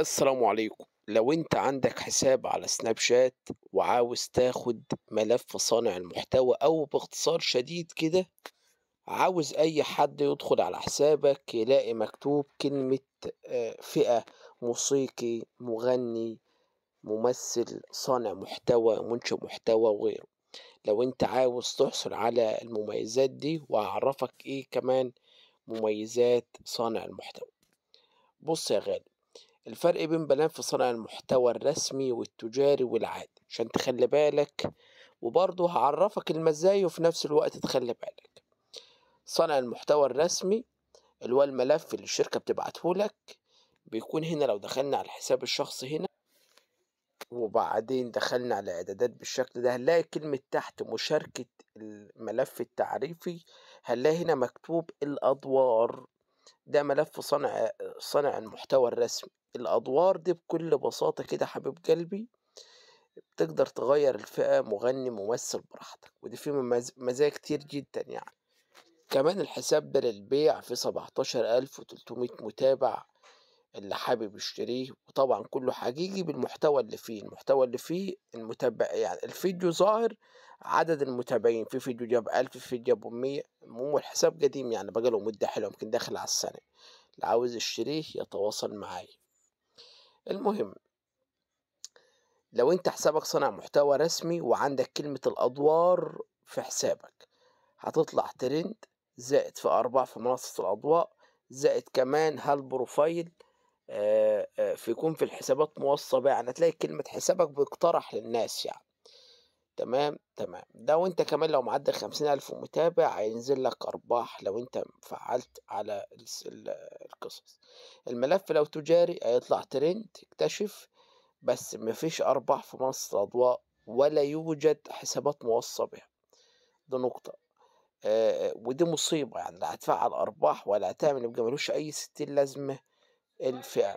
السلام عليكم لو انت عندك حساب على سناب شات وعاوز تاخد ملف صانع المحتوى او باختصار شديد كده عاوز اي حد يدخل على حسابك يلاقي مكتوب كلمة آه، فئة موسيقي مغني ممثل صانع محتوى منشئ محتوى وغيره لو انت عاوز تحصل على المميزات دي وهعرفك ايه كمان مميزات صانع المحتوى بص يا غالي الفرق بين بلان في صنع المحتوى الرسمي والتجاري والعادي عشان تخلي بالك وبرضه هعرفك المزايا وفي نفس الوقت تخلي بالك صانع المحتوى الرسمي اللي هو الملف اللي الشركة بتبعته لك بيكون هنا لو دخلنا على الحساب الشخصي هنا وبعدين دخلنا على اعدادات بالشكل ده هنلاقي كلمة تحت مشاركة الملف التعريفي هنلاقي هنا مكتوب الأدوار ده ملف صنع صنع المحتوى الرسمي الادوار دي بكل بساطه كده حبيب قلبي تقدر تغير الفئه مغني ممثل براحتك ودي فيه مزايا كتير جدا يعني كمان الحساب ده للبيع في سبعتاشر ألف وتلتمية متابع اللي حابب يشتريه وطبعا كله حقيقي بالمحتوى اللي فيه المحتوى اللي فيه المتابع يعني الفيديو ظاهر عدد المتابعين في فيديو جاب ألف في فيديو جاب مية مو الحساب قديم يعني بقاله مدة حلوة يمكن داخل على السنة اللي عاوز يشتريه يتواصل معاي المهم لو انت حسابك صانع محتوى رسمي وعندك كلمة الأدوار في حسابك هتطلع ترند زائد في أربعة في منصة الأضواء زائد كمان هالبروفايل آآ آه، آه، فيكون في الحسابات موصى بقى يعني هتلاقي كلمة حسابك بيقترح للناس يعني تمام تمام ده وانت كمان لو معدي خمسين ألف متابع هينزل لك أرباح لو انت فعلت على القصص الملف لو تجاري هيطلع ترند تكتشف بس مفيش أرباح في مصر أضواء ولا يوجد حسابات موصى بها ده نقطة آه ودي مصيبة يعني لا هتفعل أرباح ولا هتعمل يبقى ملوش أي ستين لازمة الفئة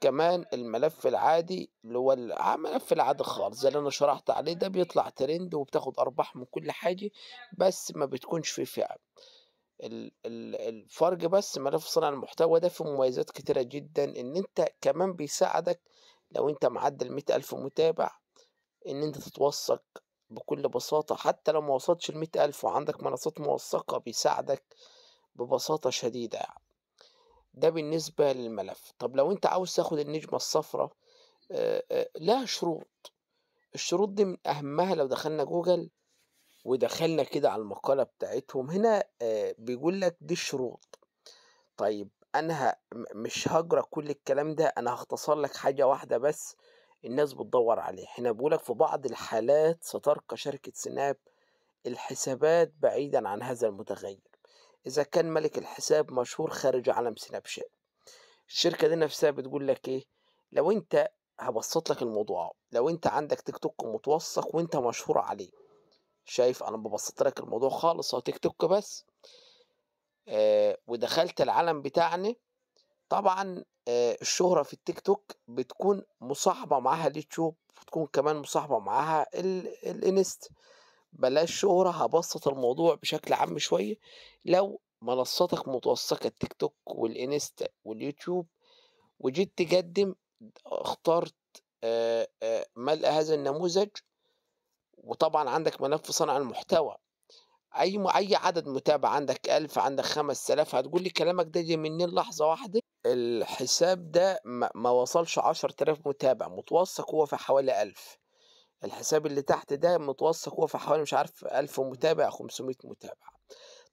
كمان الملف العادي اللي هو الملف العادي خالص زي اللي انا شرحت عليه ده بيطلع ترند وبتاخد ارباح من كل حاجه بس ما بتكونش فيه فئه الفرق بس ملف صنع المحتوى ده فيه مميزات كتيرة جدا ان انت كمان بيساعدك لو انت معدل مئة الف متابع ان انت تتوثق بكل بساطة حتى لو ما وصلتش المئة الف وعندك منصات موثقة بيساعدك ببساطة شديدة يعني. ده بالنسبة للملف طب لو انت عاوز تاخد النجمة الصفراء لها شروط الشروط دي من أهمها لو دخلنا جوجل ودخلنا كده على المقالة بتاعتهم هنا بيقول لك دي الشروط طيب أنا مش هجرى كل الكلام ده أنا هختصر لك حاجة واحدة بس الناس بتدور عليه هنا بيقول لك في بعض الحالات سترقى شركة سناب الحسابات بعيدا عن هذا المتغير إذا كان ملك الحساب مشهور خارج عالم سناب شات الشركة دي نفسها بتقول لك إيه لو أنت هبسط لك الموضوع لو أنت عندك تيك توك متوثق وأنت مشهور عليه شايف أنا ببسط لك الموضوع خالص هو تيك توك بس آه ودخلت العالم بتاعنا طبعا آه الشهرة في التيك توك بتكون مصاحبة معاها اليوتيوب بتكون كمان مصاحبة معاها الانست بلاش شهرة هبسط الموضوع بشكل عام شوية لو منصاتك متوثقة التيك توك والإنستا واليوتيوب وجيت تقدم اخترت ملء هذا النموذج وطبعا عندك ملف صنع المحتوى اي اي عدد متابع عندك ألف عندك آلاف هتقول لي كلامك ده جه منين لحظه واحده الحساب ده ما وصلش تلاف متابع متوثق هو في حوالي ألف الحساب اللي تحت ده متوثق هو في حوالي مش عارف ألف متابع 500 متابع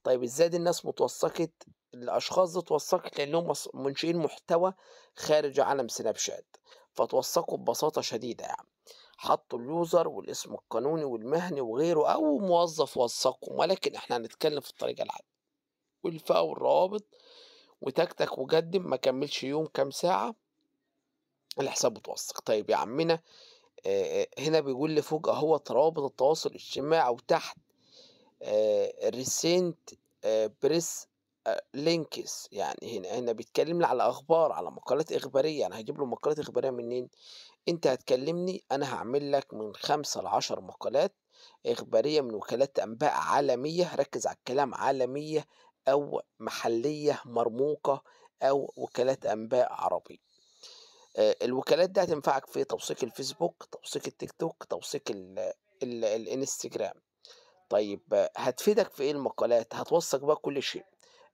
طيب ازاي دي الناس متوثقت الأشخاص دي اتوثقت لأنهم منشئين محتوى خارج عالم سناب شات فتوثقوا ببساطة شديدة يعني حطوا اليوزر والاسم القانوني والمهني وغيره أو موظف وثقهم ولكن احنا هنتكلم في الطريقة العادية والفاء والروابط وتكتك وقدم ما كملش يوم كام ساعة الحساب متوثق طيب يا عمنا هنا بيقول لي فوق اهو رابط التواصل الاجتماعي وتحت ريسنت بريس لينكس يعني هنا هنا لي على اخبار على مقالات اخباريه انا هجيب له مقالات اخباريه منين انت هتكلمني انا هعمل لك من خمسة لعشر مقالات اخباريه من وكالات انباء عالميه ركز على الكلام عالميه او محليه مرموقه او وكالات انباء عربيه آه، الوكالات دي هتنفعك في توثيق الفيسبوك توثيق التيك توك توثيق الانستجرام طيب هتفيدك في ايه المقالات هتوثق بقى كل شيء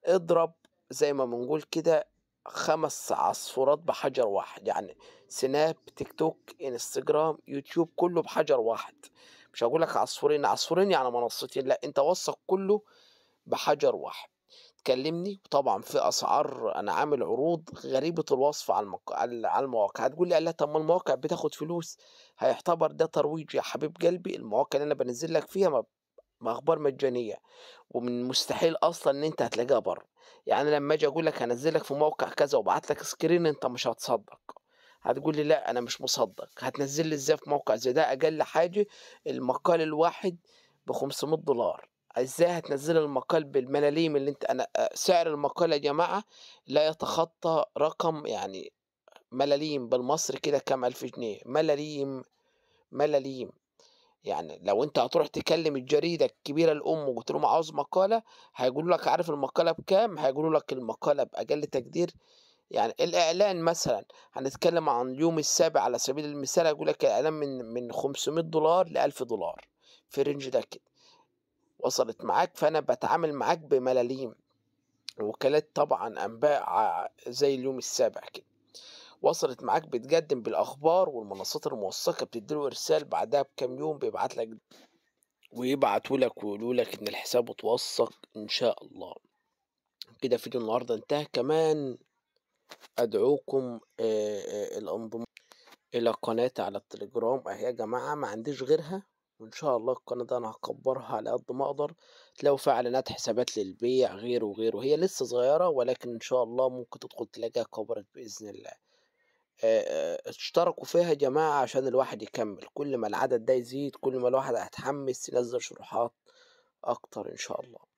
اضرب زي ما بنقول كده خمس عصفورات بحجر واحد يعني سناب تيك توك انستجرام يوتيوب كله بحجر واحد مش هقول لك عصفورين عصفورين يعني منصتين لا انت وثق كله بحجر واحد تكلمني وطبعا في اسعار انا عامل عروض غريبه الوصف على المق... على المواقع هتقول لي لا طب ما المواقع بتاخد فلوس هيعتبر ده ترويج يا حبيب قلبي المواقع اللي انا بنزل لك فيها ما اخبار مجانيه ومن مستحيل اصلا ان انت هتلاقيها بره يعني لما اجي اقول لك هنزل لك في موقع كذا وابعت لك سكرين انت مش هتصدق هتقول لي لا انا مش مصدق هتنزل لي ازاي في موقع زي ده اقل حاجه المقال الواحد ب 500 دولار ازاي هتنزل المقال بالملاليم اللي انت انا آه، سعر المقال يا جماعة لا يتخطى رقم يعني ملاليم بالمصري كده كام الف جنيه ملاليم ملاليم يعني لو انت هتروح تكلم الجريدة الكبيرة الأم وقلت لهم عاوز مقالة هيقولوا لك عارف المقالة بكام هيقولوا لك المقالة بأقل تقدير يعني الإعلان مثلا هنتكلم عن اليوم السابع على سبيل المثال هيقول لك الإعلان من من 500 دولار ل 1000 دولار في الرينج ده كده وصلت معاك فانا بتعامل معاك بملاليم وكالات طبعا انباء زي اليوم السابع كده وصلت معاك بتقدم بالاخبار والمنصات الموثقه بتديله ارسال بعدها بكام يوم بيبعت لك ويبعتوا لك ويقولوا لك ان الحساب اتوثق ان شاء الله كده فيديو النهارده انتهى كمان ادعوكم الانضمام الى قناتي على التليجرام اهي يا جماعه ما عنديش غيرها وان شاء الله القناة دي انا هكبرها على قد ما اقدر لو فعلا اعلانات حسابات للبيع غيره وغيره هي لسه صغيرة ولكن ان شاء الله ممكن تدخل تلاقيها كبرت باذن الله اشتركوا فيها يا جماعة عشان الواحد يكمل كل ما العدد ده يزيد كل ما الواحد هيتحمس ينزل شروحات اكتر ان شاء الله